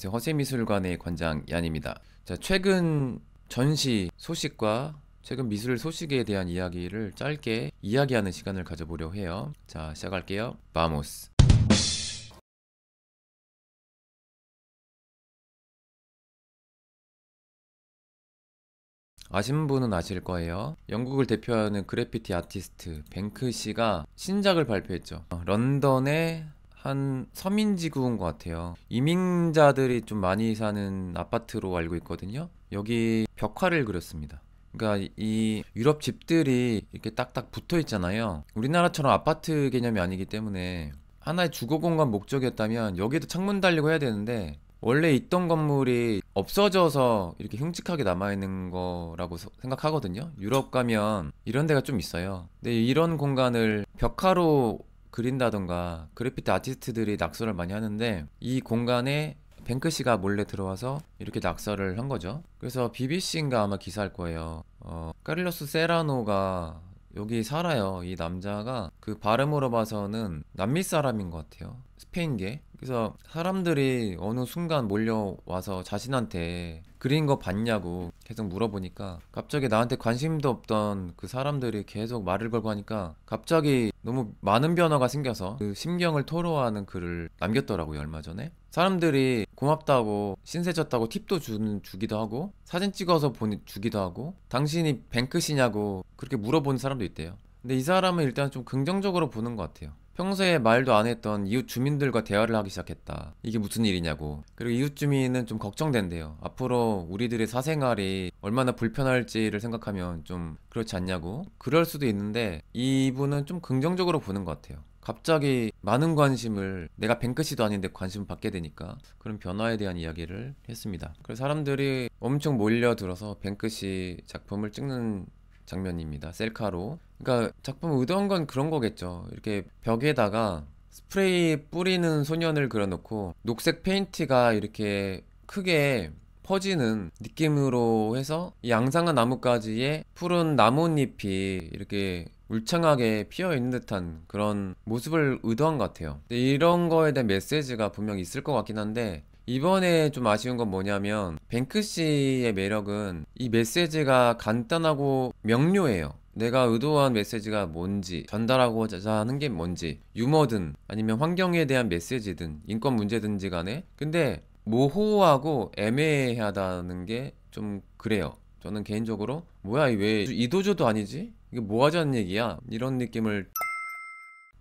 안녕하세요. 허세미술관의 관장 얀입니다. 자, 최근 전시 소식과 최근 미술 소식에 대한 이야기를 짧게 이야기하는 시간을 가져보려 해요. 자, 시작할게요. 바모스. 아시는 분은 아실 거예요. 영국을 대표하는 그래피티 아티스트 뱅크 씨가 신작을 발표했죠. 런던의 한서민지구인것 같아요. 이민자들이 좀 많이 사는 아파트로 알고 있거든요. 여기 벽화를 그렸습니다. 그러니까 이 유럽 집들이 이렇게 딱딱 붙어 있잖아요. 우리나라처럼 아파트 개념이 아니기 때문에 하나의 주거 공간 목적이었다면 여기도 창문 달리고 해야 되는데 원래 있던 건물이 없어져서 이렇게 흉측하게 남아있는 거라고 생각하거든요. 유럽 가면 이런 데가 좀 있어요. 근데 이런 공간을 벽화로 그린다던가 그래피티 아티스트들이 낙서를 많이 하는데 이 공간에 뱅크 씨가 몰래 들어와서 이렇게 낙서를 한 거죠. 그래서 BBC인가 아마 기사할 거예요. 어, 카를로스 세라노가 여기 살아요. 이 남자가 그 발음으로 봐서는 남미 사람인 것 같아요. 스페인계. 그래서 사람들이 어느 순간 몰려와서 자신한테 그린 거 봤냐고 계속 물어보니까 갑자기 나한테 관심도 없던 그 사람들이 계속 말을 걸고 하니까 갑자기 너무 많은 변화가 생겨서 그 심경을 토로하는 글을 남겼더라고요 얼마 전에 사람들이 고맙다고 신세 졌다고 팁도 주, 주기도 하고 사진 찍어서 보내 주기도 하고 당신이 뱅크시냐고 그렇게 물어보는 사람도 있대요 근데 이 사람은 일단 좀 긍정적으로 보는 것 같아요 평소에 말도 안 했던 이웃 주민들과 대화를 하기 시작했다. 이게 무슨 일이냐고. 그리고 이웃 주민은 좀 걱정된대요. 앞으로 우리들의 사생활이 얼마나 불편할지를 생각하면 좀 그렇지 않냐고. 그럴 수도 있는데 이분은 좀 긍정적으로 보는 것 같아요. 갑자기 많은 관심을 내가 뱅크시도 아닌데 관심을 받게 되니까 그런 변화에 대한 이야기를 했습니다. 그래서 사람들이 엄청 몰려들어서 뱅크시 작품을 찍는 장면입니다. 셀카로. 그러니까 작품 의도한 건 그런 거겠죠. 이렇게 벽에다가 스프레이 뿌리는 소년을 그려놓고 녹색 페인트가 이렇게 크게 퍼지는 느낌으로 해서 양상한 나뭇가지에 푸른 나뭇잎이 이렇게 울창하게 피어 있는 듯한 그런 모습을 의도한 것 같아요. 이런 거에 대한 메시지가 분명 있을 것 같긴 한데 이번에 좀 아쉬운 건 뭐냐면 뱅크 씨의 매력은 이 메시지가 간단하고 명료해요. 내가 의도한 메시지가 뭔지, 전달하고자 하는 게 뭔지, 유머든 아니면 환경에 대한 메시지든 인권 문제든지 간에 근데 모호하고 애매하다는 게 좀 그래요. 저는 개인적으로 뭐야 왜 이도저도 아니지? 이게 뭐 하자는 얘기야? 이런 느낌을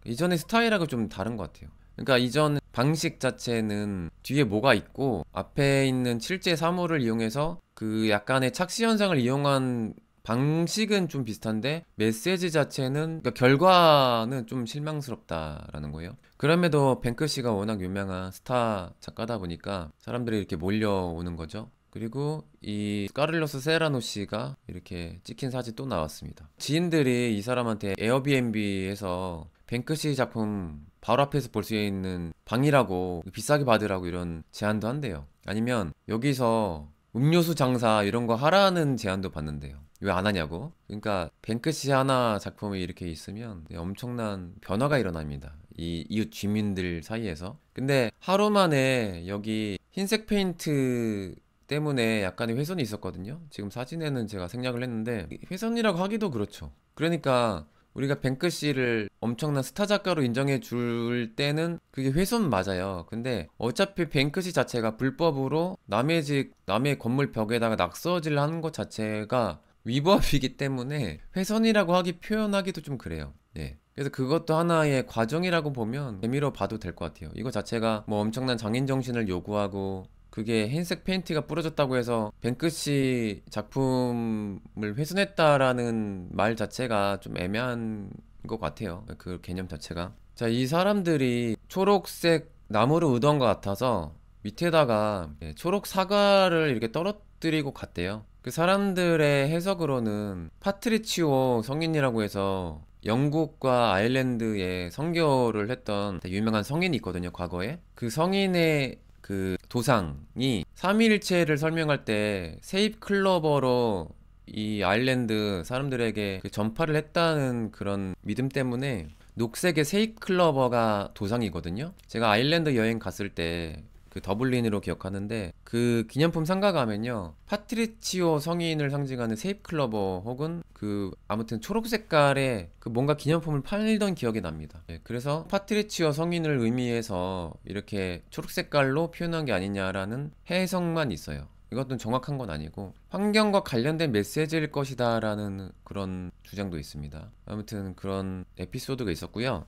이전의 스타일하고 좀 다른 것 같아요. 그러니까 이전 방식 자체는 뒤에 뭐가 있고 앞에 있는 실제 사물을 이용해서 그 약간의 착시 현상을 이용한 방식은 좀 비슷한데 메시지 자체는 그러니까 결과는 좀 실망스럽다라는 거예요. 그럼에도 뱅크 씨가 워낙 유명한 스타 작가다 보니까 사람들이 이렇게 몰려오는 거죠. 그리고 이 카를로스 세라노 씨가 이렇게 찍힌 사진 또 나왔습니다. 지인들이 이 사람한테 에어비앤비에서 뱅크 씨 작품 바로 앞에서 볼 수 있는 방이라고 비싸게 받으라고 이런 제안도 한대요. 아니면 여기서 음료수 장사 이런 거 하라는 제안도 받는데요. 왜 안 하냐고? 그러니까 뱅크시 하나 작품이 이렇게 있으면 네, 엄청난 변화가 일어납니다. 이 이웃 주민들 사이에서. 근데 하루 만에 여기 흰색 페인트 때문에 약간의 훼손이 있었거든요. 지금 사진에는 제가 생략을 했는데 훼손이라고 하기도 그렇죠. 그러니까 우리가 뱅크 씨를 엄청난 스타 작가로 인정해 줄 때는 그게 훼손 맞아요. 근데 어차피 뱅크 씨 자체가 불법으로 남의 집, 남의 건물 벽에다가 낙서질 하는 것 자체가 위법이기 때문에 훼손이라고 하기 표현하기도 좀 그래요. 예. 그래서 그것도 하나의 과정이라고 보면 재미로 봐도 될 것 같아요. 이거 자체가 뭐 엄청난 장인 정신을 요구하고 그게 흰색 페인트가 뿌려졌다고 해서 뱅크시 작품을 훼손했다라는 말 자체가 좀 애매한 것 같아요. 그 개념 자체가. 자, 이 사람들이 초록색 나무를 우던 것 같아서 밑에다가 예, 초록 사과를 이렇게 떨어뜨리고 갔대요. 그 사람들의 해석으로는 파트리치오 성인이라고 해서 영국과 아일랜드에 선교를 했던 유명한 성인이 있거든요, 과거에. 그 성인의 그 도상이 3위일체를 설명할 때 세입 클로버로 이 아일랜드 사람들에게 그 전파를 했다는 그런 믿음 때문에 녹색의 세잎 클로버가 도상이거든요. 제가 아일랜드 여행 갔을 때그 더블린으로 기억하는데 그 기념품 상가 가면요 파트리치오 성인을 상징하는 세잎클러버 혹은 그 아무튼 초록 색깔의 그 뭔가 기념품을 팔던 기억이 납니다 예, 그래서 파트리치오 성인을 의미해서 이렇게 초록 색깔로 표현한 게 아니냐라는 해석만 있어요 이것도 정확한 건 아니고 환경과 관련된 메시지일 것이다 라는 그런 주장도 있습니다 아무튼 그런 에피소드가 있었고요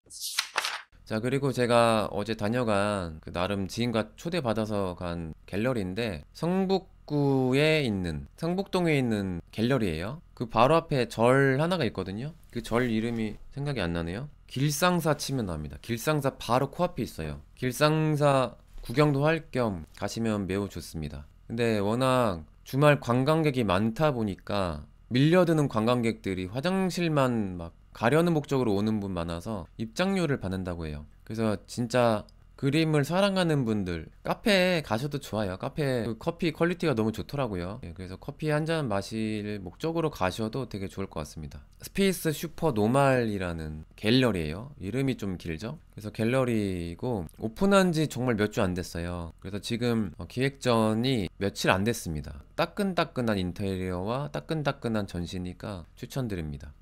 자 그리고 제가 어제 다녀간 그 나름 지인과 초대받아서 간 갤러리인데 성북구에 있는 성북동에 있는 갤러리예요 그 바로 앞에 절 하나가 있거든요 그 절 이름이 생각이 안 나네요 길상사 치면 나옵니다 길상사 바로 코앞에 있어요 길상사 구경도 할 겸 가시면 매우 좋습니다 근데 워낙 주말 관광객이 많다 보니까 밀려드는 관광객들이 화장실만 막 가려는 목적으로 오는 분 많아서 입장료를 받는다고 해요. 그래서 진짜 그림을 사랑하는 분들 카페에 가셔도 좋아요. 카페 그 커피 퀄리티가 너무 좋더라고요. 예, 그래서 커피 한 잔 마실 목적으로 가셔도 되게 좋을 것 같습니다. 스페이스 슈퍼 노말이라는 갤러리예요. 이름이 좀 길죠? 그래서 갤러리고 오픈한 지 정말 몇 주 안 됐어요. 그래서 지금 어, 기획전이 며칠 안 됐습니다. 따끈따끈한 인테리어와 따끈따끈한 전시니까 추천드립니다.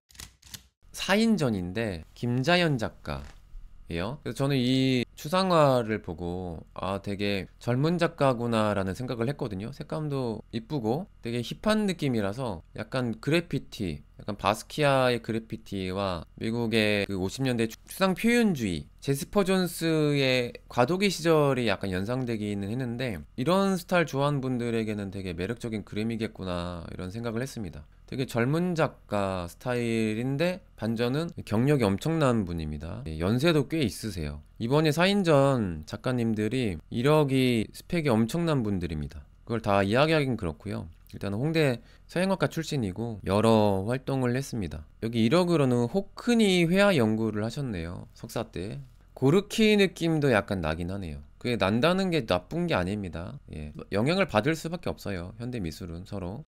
4인전인데 김자연 작가예요. 그래서 저는 이 추상화를 보고 아 되게 젊은 작가구나라는 생각을 했거든요. 색감도 이쁘고 되게 힙한 느낌이라서 약간 그래피티, 약간 바스키아의 그래피티와 미국의 그 50년대 추상 표현주의, 제스퍼 존스의 과도기 시절이 약간 연상되기는 했는데 이런 스타일 좋아하는 분들에게는 되게 매력적인 그림이겠구나 이런 생각을 했습니다. 되게 젊은 작가 스타일인데 반전은 경력이 엄청난 분입니다. 예, 연세도 꽤 있으세요. 이번에 사인전 작가님들이 이력이 스펙이 엄청난 분들입니다. 그걸 다 이야기하긴 그렇고요. 일단 홍대 서양학과 출신이고 여러 활동을 했습니다. 여기 이력으로는 호크니 회화 연구를 하셨네요. 석사 때. 고르키 느낌도 약간 나긴 하네요. 그게 난다는 게 나쁜 게 아닙니다. 예. 영향을 받을 수밖에 없어요. 현대 미술은 서로.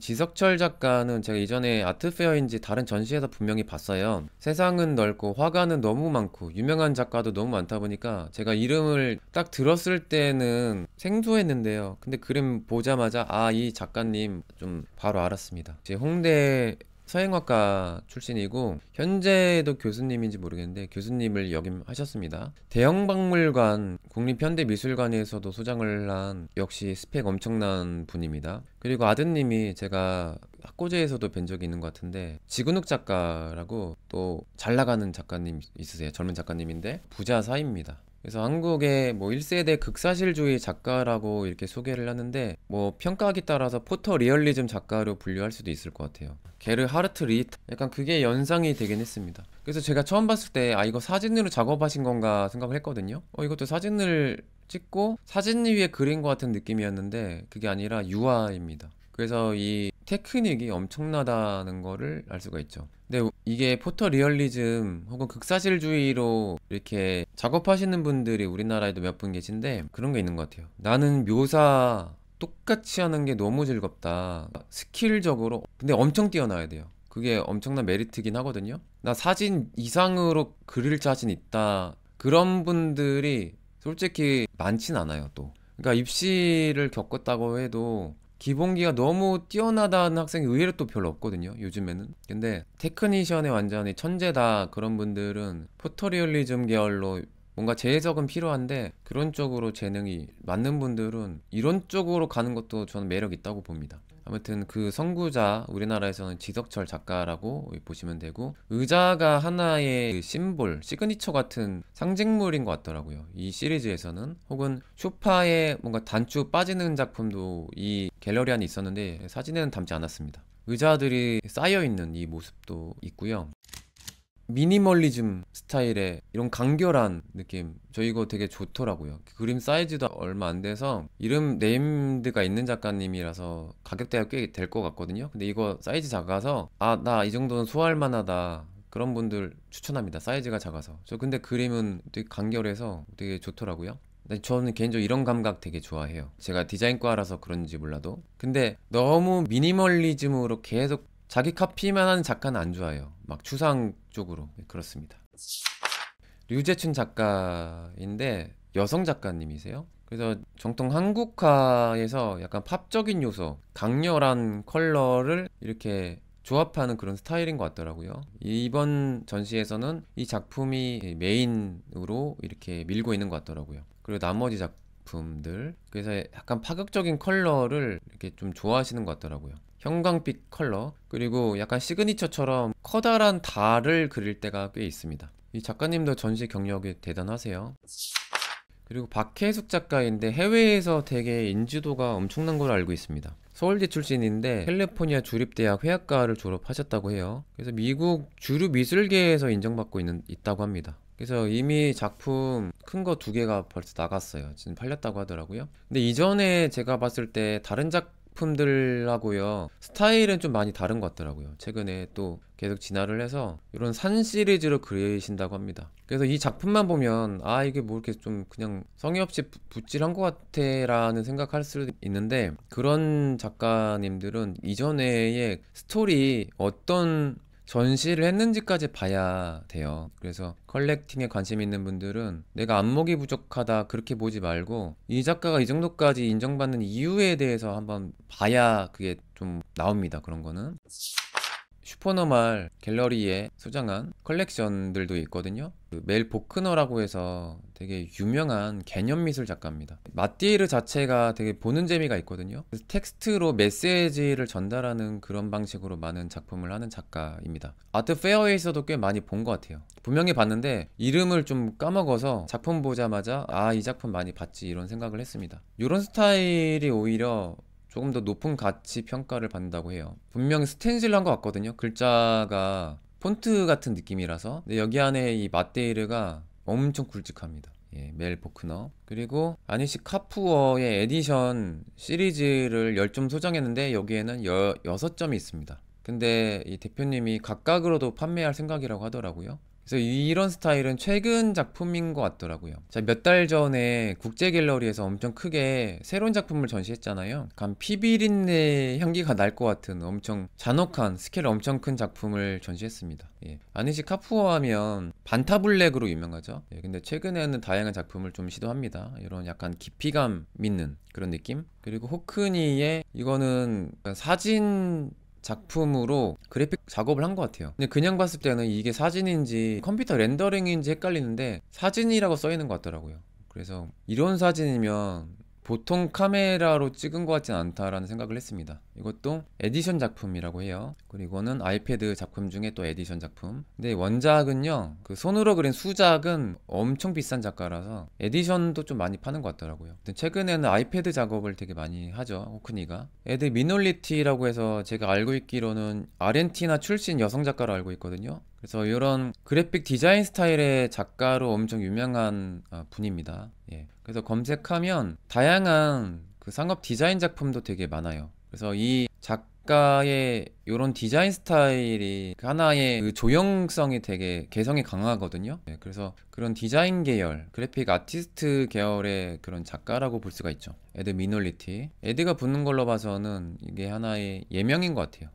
지석철 작가는 제가 이전에 아트페어인지 다른 전시에서 분명히 봤어요. 세상은 넓고 화가는 너무 많고 유명한 작가도 너무 많다 보니까 제가 이름을 딱 들었을 때는 생소했는데요. 근데 그림 보자마자 아 이 작가님 좀 바로 알았습니다. 이제 홍대 서행학과 출신이고 현재도 교수님인지 모르겠는데 교수님을 역임하셨습니다. 대형박물관 국립현대미술관에서도 소장을 한 역시 스펙 엄청난 분입니다. 그리고 아드님이 제가 학고제에서도 뵌 적이 있는 것 같은데 지근욱 작가라고 또 잘 나가는 작가님 있으세요. 젊은 작가님인데 부자 사입니다. 그래서 한국의 뭐 1세대 극사실주의 작가라고 이렇게 소개를 하는데 뭐 평가하기 따라서 포터 리얼리즘 작가로 분류할 수도 있을 것 같아요. 게르 하르트 리히트 약간 그게 연상이 되긴 했습니다. 그래서 제가 처음 봤을 때 아 이거 사진으로 작업하신 건가 생각을 했거든요. 어 이것도 사진을 찍고 사진 위에 그린 것 같은 느낌이었는데 그게 아니라 유화입니다. 그래서 이 테크닉이 엄청나다는 거를 알 수가 있죠. 근데 이게 포터리얼리즘 혹은 극사실주의로 이렇게 작업하시는 분들이 우리나라에도 몇 분 계신데 그런 게 있는 것 같아요. 나는 묘사 똑같이 하는 게 너무 즐겁다. 스킬적으로 근데 엄청 뛰어나야 돼요. 그게 엄청난 메리트긴 하거든요. 나 사진 이상으로 그릴 자신 있다. 그런 분들이 솔직히 많진 않아요, 또. 그러니까 입시를 겪었다고 해도 기본기가 너무 뛰어나다는 학생이 의외로 또 별로 없거든요 요즘에는 근데 테크니션에 완전히 천재다 그런 분들은 포토리얼리즘 계열로 뭔가 재해석은 필요한데 그런 쪽으로 재능이 맞는 분들은 이런 쪽으로 가는 것도 저는 매력 있다고 봅니다. 아무튼 그 선구자 우리나라에서는 지덕철 작가라고 보시면 되고 의자가 하나의 그 심볼 시그니처 같은 상징물인 것 같더라고요 이 시리즈에서는 혹은 쇼파에 뭔가 단추 빠지는 작품도 이 갤러리 안에 있었는데 사진에는 담지 않았습니다 의자들이 쌓여 있는 이 모습도 있고요 미니멀리즘 스타일의 이런 간결한 느낌 저 이거 되게 좋더라고요 그림 사이즈도 얼마 안 돼서 이름 네임드가 있는 작가님이라서 가격대가 꽤 될 것 같거든요 근데 이거 사이즈 작아서 아 나 이 정도는 소화할 만하다 그런 분들 추천합니다 사이즈가 작아서 저 근데 그림은 되게 간결해서 되게 좋더라고요 저는 개인적으로 이런 감각 되게 좋아해요. 제가 디자인과라서 그런지 몰라도. 근데 너무 미니멀리즘으로 계속 자기 카피만 하는 작가는 안 좋아해요. 막 추상 쪽으로 예, 그렇습니다. 류재춘 작가인데 여성 작가님이세요. 그래서 정통 한국화에서 약간 팝적인 요소, 강렬한 컬러를 이렇게 조합하는 그런 스타일인 것 같더라고요. 이번 전시에서는 이 작품이 메인으로 이렇게 밀고 있는 것 같더라고요. 그리고 나머지 작품들 그래서 약간 파격적인 컬러를 이렇게 좀 좋아하시는 것 같더라고요. 형광빛 컬러 그리고 약간 시그니처처럼 커다란 달을 그릴 때가 꽤 있습니다 이 작가님도 전시 경력이 대단하세요 그리고 박혜숙 작가인데 해외에서 되게 인지도가 엄청난 걸로 알고 있습니다 서울대 출신인데 캘리포니아 주립대학 회화과를 졸업하셨다고 해요 그래서 미국 주류 미술계에서 인정받고 있는, 있다고 합니다 그래서 이미 작품 큰 거 두 개가 벌써 나갔어요. 지금 팔렸다고 하더라고요. 근데 이전에 제가 봤을 때 다른 작 제품들하고요 스타일은 좀 많이 다른 것 같더라고요 최근에 또 계속 진화를 해서 이런 산 시리즈로 그리신다고 합니다 그래서 이 작품만 보면 아 이게 뭐 이렇게 좀 그냥 성의 없이 붓질한 것 같아 라는 생각할 수 있는데 그런 작가님들은 이전에 스토리 어떤 전시를 했는지까지 봐야 돼요. 그래서 컬렉팅에 관심 있는 분들은 내가 안목이 부족하다 그렇게 보지 말고 이 작가가 이 정도까지 인정받는 이유에 대해서 한번 봐야 그게 좀 나옵니다. 그런 거는. 슈퍼노말 갤러리에 소장한 컬렉션들도 있거든요. 그멜 보크너라고 해서 되게 유명한 개념 미술 작가입니다. 마띠르 자체가 되게 보는 재미가 있거든요. 텍스트로 메시지를 전달하는 그런 방식으로 많은 작품을 하는 작가입니다. 아트 페어에서도 꽤 많이 본 것 같아요. 분명히 봤는데 이름을 좀 까먹어서 작품 보자마자 아 이 작품 많이 봤지 이런 생각을 했습니다. 이런 스타일이 오히려 조금 더 높은 가치 평가를 받는다고 해요 분명히 스텐실로 한것 같거든요 글자가 폰트 같은 느낌이라서 근데 여기 안에 이 마테이르가 엄청 굵직합니다 예, 멜 보크너 그리고 아니시 카푸어의 에디션 시리즈를 10점 소장했는데 여기에는 여, 6점이 있습니다 근데 이 대표님이 각각으로도 판매할 생각이라고 하더라고요 그래서 이런 스타일은 최근 작품인 것 같더라고요. 몇 달 전에 국제 갤러리에서 엄청 크게 새로운 작품을 전시했잖아요. 약간 피비린내 향기가 날 것 같은 엄청 잔혹한 스케일 엄청 큰 작품을 전시했습니다. 예. 아니시 카푸어 하면 반타블랙으로 유명하죠. 예. 근데 최근에는 다양한 작품을 좀 시도합니다. 이런 약간 깊이감 있는 그런 느낌. 그리고 호크니의 이거는 사진 작품으로 그래픽 작업을 한 것 같아요 근데 그냥 봤을 때는 이게 사진인지 컴퓨터 렌더링인지 헷갈리는데 사진이라고 써 있는 것 같더라고요 그래서 이런 사진이면 보통 카메라로 찍은 것 같진 않다라는 생각을 했습니다. 이것도 에디션 작품이라고 해요. 그리고는 아이패드 작품 중에 또 에디션 작품. 근데 원작은요, 그 손으로 그린 수작은 엄청 비싼 작가라서 에디션도 좀 많이 파는 것 같더라고요. 최근에는 아이패드 작업을 되게 많이 하죠, 호크니가. 애들 미놀리티라고 해서 제가 알고 있기로는 아르헨티나 출신 여성 작가로 알고 있거든요. 그래서 이런 그래픽 디자인 스타일의 작가로 엄청 유명한 아, 분입니다. 예. 그래서 검색하면 다양한 그 상업 디자인 작품도 되게 많아요. 그래서 이 작가의 이런 디자인 스타일이 그 하나의 그 조형성이 되게 개성이 강하거든요. 예. 그래서 그런 디자인 계열, 그래픽 아티스트 계열의 그런 작가라고 볼 수가 있죠. 에드 미놀리티. 에드가 붙는 걸로 봐서는 이게 하나의 예명인 것 같아요.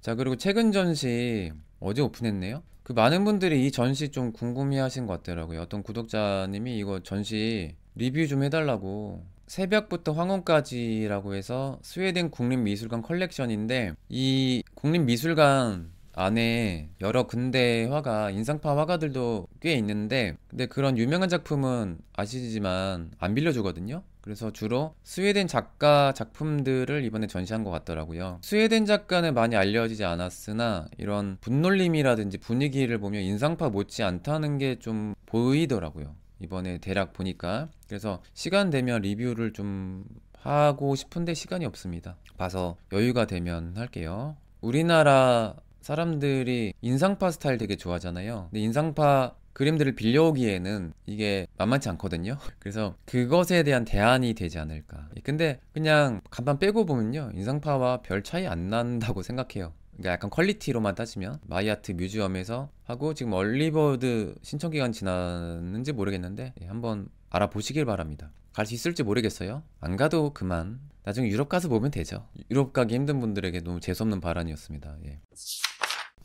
자 그리고 최근 전시 어제 오픈했네요. 그 많은 분들이 이 전시 좀 궁금해하신 것 같더라고요. 어떤 구독자님이 이거 전시 리뷰 좀 해달라고 새벽부터 황혼까지라고 해서 스웨덴 국립미술관 컬렉션인데 이 국립미술관 안에 여러 근대 화가, 인상파 화가들도 꽤 있는데 근데 그런 유명한 작품은 아시지만 안 빌려주거든요. 그래서 주로 스웨덴 작가 작품들을 이번에 전시한 것 같더라고요. 스웨덴 작가는 많이 알려지지 않았으나 이런 분놀림이라든지 분위기를 보면 인상파 못지 않다는 게 좀 보이더라고요. 이번에 대략 보니까 그래서 시간 되면 리뷰를 좀 하고 싶은데 시간이 없습니다. 봐서 여유가 되면 할게요. 우리나라 사람들이 인상파 스타일 되게 좋아하잖아요. 근데 인상파 그림들을 빌려오기에는 이게 만만치 않거든요. 그래서 그것에 대한 대안이 되지 않을까. 예, 근데 그냥 간판 빼고 보면요. 인상파와 별 차이 안 난다고 생각해요. 그러니까 약간 퀄리티로만 따지면 마이아트 뮤지엄에서 하고 지금 얼리버드 신청 기간 지났는지 모르겠는데 예, 한번 알아보시길 바랍니다. 갈 수 있을지 모르겠어요. 안 가도 그만. 나중에 유럽 가서 보면 되죠. 유럽 가기 힘든 분들에게 너무 재수없는 발언이었습니다. 예.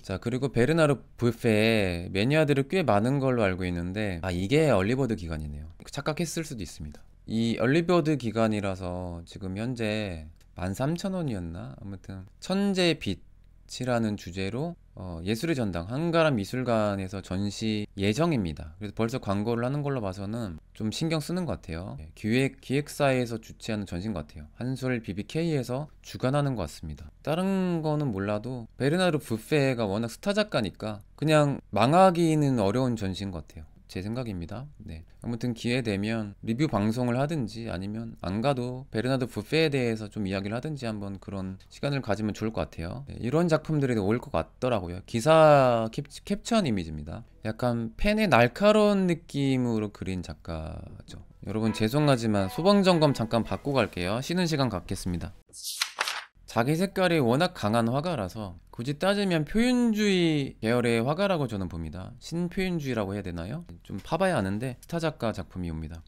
자, 그리고 베르나르 부페에 매니아들을꽤 많은 걸로 알고 있는데 아, 이게 얼리버드 기간이네요. 착각했을 수도 있습니다. 이 얼리버드 기간이라서 지금 현재 13,000원이었나? 아무튼 천재 빛 가치라는 주제로 어, 예술의 전당 한가람 미술관에서 전시 예정입니다. 그래서 벌써 광고를 하는 걸로 봐서는 좀 신경 쓰는 것 같아요. 예, 기획 기획사에서 주최하는 전시인 것 같아요. 한솔 BBK에서 주관하는 것 같습니다. 다른 거는 몰라도 베르나르 부페가 워낙 스타 작가니까 그냥 망하기는 어려운 전시인 것 같아요. 제 생각입니다. 네. 아무튼 기회 되면 리뷰 방송을 하든지 아니면 안 가도 베르나드 부페에 대해서 좀 이야기를 하든지 한번 그런 시간을 가지면 좋을 것 같아요. 네. 이런 작품들이 올 것 같더라고요. 기사 캡처, 캡처한 이미지입니다. 약간 펜의 날카로운 느낌으로 그린 작가죠. 여러분 죄송하지만 소방점검 잠깐 받고 갈게요. 쉬는 시간 갖겠습니다. 자기 색깔이 워낙 강한 화가라서 굳이 따지면 표현주의 계열의 화가라고 저는 봅니다. 신표현주의라고 해야 되나요? 좀 파봐야 아는데 스타 작가 작품이 옵니다.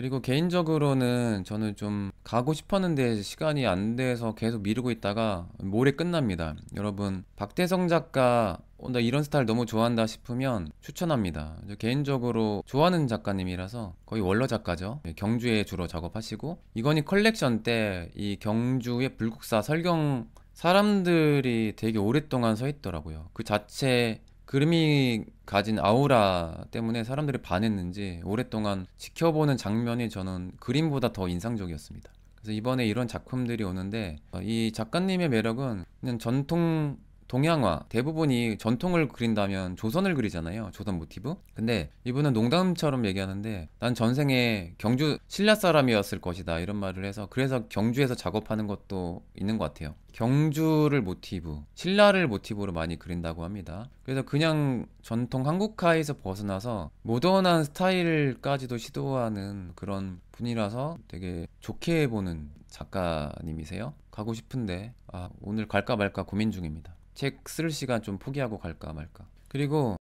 그리고 개인적으로는 저는 좀 가고 싶었는데 시간이 안 돼서 계속 미루고 있다가 모레 끝납니다. 여러분, 박태성 작가 어, 나 이런 스타일 너무 좋아한다 싶으면 추천합니다. 개인적으로 좋아하는 작가님이라서 거의 원로 작가죠. 예, 경주에 주로 작업하시고 이건희 컬렉션 때 이 경주의 불국사 설경 사람들이 되게 오랫동안 서 있더라고요. 그 자체 그림이 가진 아우라 때문에 사람들이 반했는지 오랫동안 지켜보는 장면이 저는 그림보다 더 인상적이었습니다. 그래서 이번에 이런 작품들이 오는데 어, 이 작가님의 매력은 그냥 전통 동양화 대부분이 전통을 그린다면 조선을 그리잖아요 조선 모티브 근데 이분은 농담처럼 얘기하는데 난 전생에 경주 신라 사람이었을 것이다 이런 말을 해서 그래서 경주에서 작업하는 것도 있는 것 같아요 경주를 모티브 신라를 모티브로 많이 그린다고 합니다 그래서 그냥 전통 한국화에서 벗어나서 모던한 스타일까지도 시도하는 그런 분이라서 되게 좋게 보는 작가님이세요 가고 싶은데 아, 오늘 갈까 말까 고민 중입니다 책쓸 시간 좀 포기하고 갈까 말까. 그리고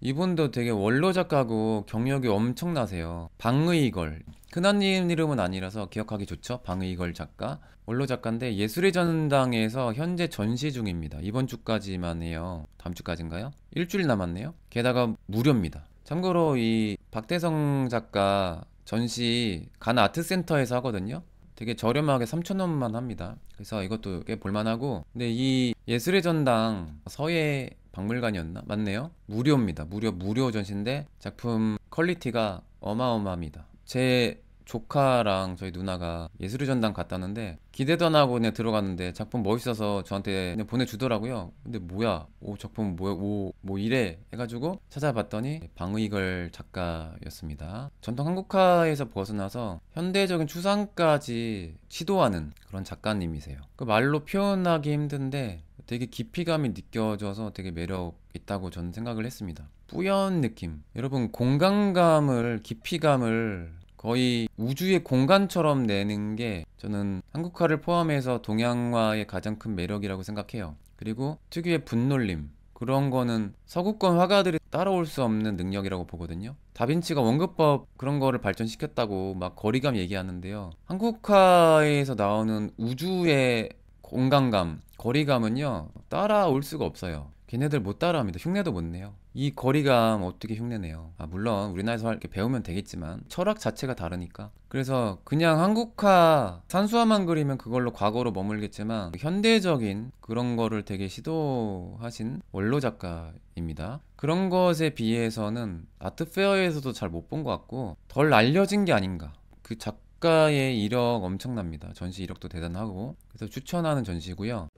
이분도 되게 원로 작가고 경력이 엄청나세요. 방의걸. 큰아님 이름은 아니라서 기억하기 좋죠. 방의걸 작가. 원로 작가인데 예술의 전당에서 현재 전시 중입니다. 이번 주까지만 해요. 다음 주까지인가요? 일주일 남았네요. 게다가 무료입니다. 참고로 이 박대성 작가 전시 간 아트센터에서 하거든요. 되게 저렴하게 3천원만 합니다. 그래서 이것도 꽤 볼만하고 근데 이 예술의 전당 서예 박물관이었나? 맞네요. 무료입니다. 무료 무료 전시인데 작품 퀄리티가 어마어마합니다. 제 조카랑 저희 누나가 예술의 전당 갔다는데 기대도 안 하고 그냥 들어갔는데 작품 멋있어서 저한테 그냥 보내주더라고요. 근데 뭐야? 오 작품 뭐야? 오 뭐 이래? 해가지고 찾아봤더니 방의걸 작가였습니다. 전통 한국화에서 벗어나서 현대적인 추상까지 시도하는 그런 작가님이세요. 그 말로 표현하기 힘든데 되게 깊이감이 느껴져서 되게 매력 있다고 저는 생각을 했습니다. 뿌연 느낌. 여러분 공간감을 깊이감을 거의 우주의 공간처럼 내는 게 저는 한국화를 포함해서 동양화의 가장 큰 매력이라고 생각해요. 그리고 특유의 분놀림 그런 거는 서구권 화가들이 따라올 수 없는 능력이라고 보거든요. 다빈치가 원근법 그런 거를 발전시켰다고 막 거리감 얘기하는데요. 한국화에서 나오는 우주의 공간감, 거리감은요 따라올 수가 없어요. 걔네들 못 따라합니다. 흉내도 못 내요. 이 거리감 어떻게 흉내내요? 아, 물론 우리나라에서 이렇게 배우면 되겠지만 철학 자체가 다르니까. 그래서 그냥 한국화 산수화만 그리면 그걸로 과거로 머물겠지만 현대적인 그런 거를 되게 시도하신 원로 작가입니다. 그런 것에 비해서는 아트페어에서도 잘 못 본 것 같고 덜 알려진 게 아닌가. 그 작가의 이력 엄청납니다. 전시 이력도 대단하고 그래서 추천하는 전시고요.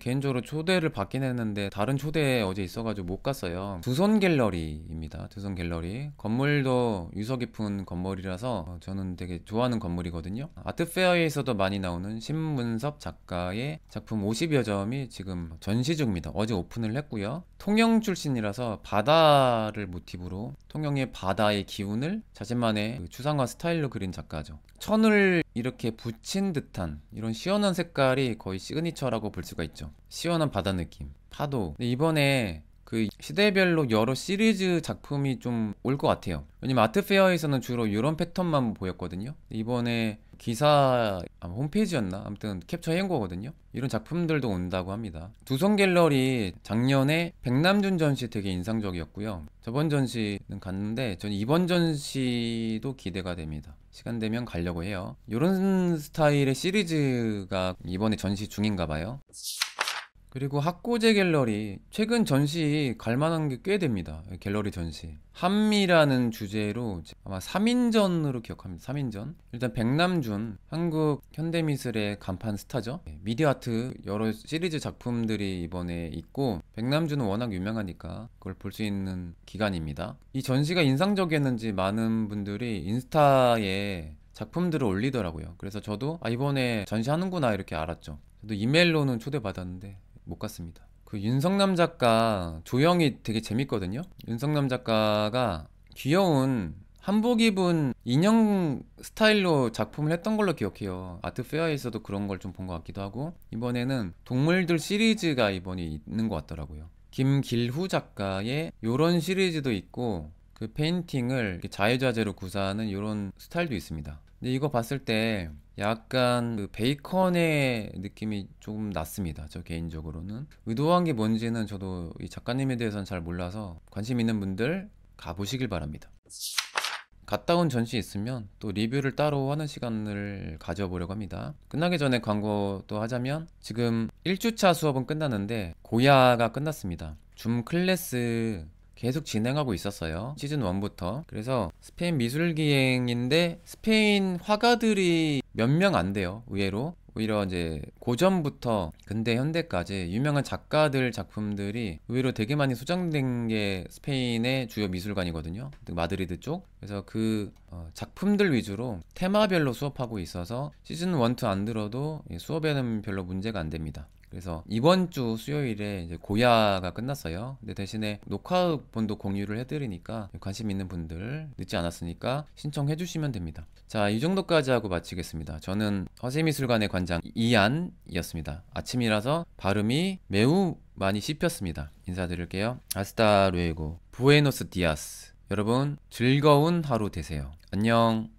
개인적으로 초대를 받긴 했는데 다른 초대에 어제 있어가지고 못 갔어요. 두손 갤러리입니다. 두손 갤러리 건물도 유서 깊은 건물이라서 저는 되게 좋아하는 건물이거든요. 아트페어에서도 많이 나오는 신문섭 작가의 작품 50여 점이 지금 전시 중입니다. 어제 오픈을 했고요. 통영 출신이라서 바다를 모티브로 통영의 바다의 기운을 자신만의 그 추상화 스타일로 그린 작가죠. 천을 이렇게 붙인 듯한 이런 시원한 색깔이 거의 시그니처라고 볼 수가 있죠. 있죠. 시원한 바다 느낌, 파도. 이번에 그 시대별로 여러 시리즈 작품이 좀 올 것 같아요. 왜냐면 아트페어에서는 주로 이런 패턴만 보였거든요. 이번에 기사 홈페이지였나 아무튼 캡처해온 거거든요. 이런 작품들도 온다고 합니다. 두성 갤러리 작년에 백남준 전시 되게 인상적이었고요. 저번 전시는 갔는데 전 이번 전시도 기대가 됩니다. 시간 되면 가려고 해요. 이런 스타일의 시리즈가 이번에 전시 중인가 봐요. 그리고 학고재 갤러리 최근 전시 갈만한 게 꽤 됩니다. 갤러리 전시 한미라는 주제로 아마 3인전으로 기억합니다. 3인전 일단 백남준 한국 현대미술의 간판 스타죠. 예, 미디어아트 여러 시리즈 작품들이 이번에 있고 백남준은 워낙 유명하니까 그걸 볼 수 있는 기간입니다. 이 전시가 인상적이었는지 많은 분들이 인스타에 작품들을 올리더라고요. 그래서 저도 아 이번에 전시하는구나 이렇게 알았죠. 저도 이메일로는 초대받았는데 못 갔습니다. 그 윤성남 작가 조형이 되게 재밌거든요. 윤성남 작가가 귀여운 한복 입은 인형 스타일로 작품을 했던 걸로 기억해요. 아트페어에서도 그런 걸 좀 본 것 같기도 하고 이번에는 동물들 시리즈가 이번에 있는 것 같더라고요. 김길후 작가의 요런 시리즈도 있고 그 페인팅을 자유자재로 구사하는 요런 스타일도 있습니다. 근데 이거 봤을 때 약간 그 베이컨의 느낌이 조금 났습니다. 저 개인적으로는 의도한 게 뭔지는 저도 이 작가님에 대해서는 잘 몰라서 관심 있는 분들 가보시길 바랍니다. 갔다 온 전시 있으면 또 리뷰를 따로 하는 시간을 가져보려고 합니다. 끝나기 전에 광고도 하자면 지금 1주차 수업은 끝났는데 고야가 끝났습니다. 줌 클래스 계속 진행하고 있었어요. 시즌 1부터. 그래서 스페인 미술기행인데 스페인 화가들이 몇 명 안 돼요. 의외로. 오히려 이제 고전부터 근대 현대까지 유명한 작가들 작품들이 의외로 되게 많이 소장된 게 스페인의 주요 미술관이거든요. 마드리드 쪽. 그래서 그 어, 작품들 위주로 테마별로 수업하고 있어서 시즌 1, 2 안 들어도 수업에는 별로 문제가 안 됩니다. 그래서 이번 주 수요일에 이제 고야가 끝났어요. 근데 대신에 녹화본도 공유를 해드리니까 관심 있는 분들 늦지 않았으니까 신청해 주시면 됩니다. 자, 이 정도까지 하고 마치겠습니다. 저는 허세미술관의 관장 이안이었습니다. 아침이라서 발음이 매우 많이 씹혔습니다. 인사드릴게요. 아스타 루에고, 부에노스 디아스. 여러분 즐거운 하루 되세요. 안녕.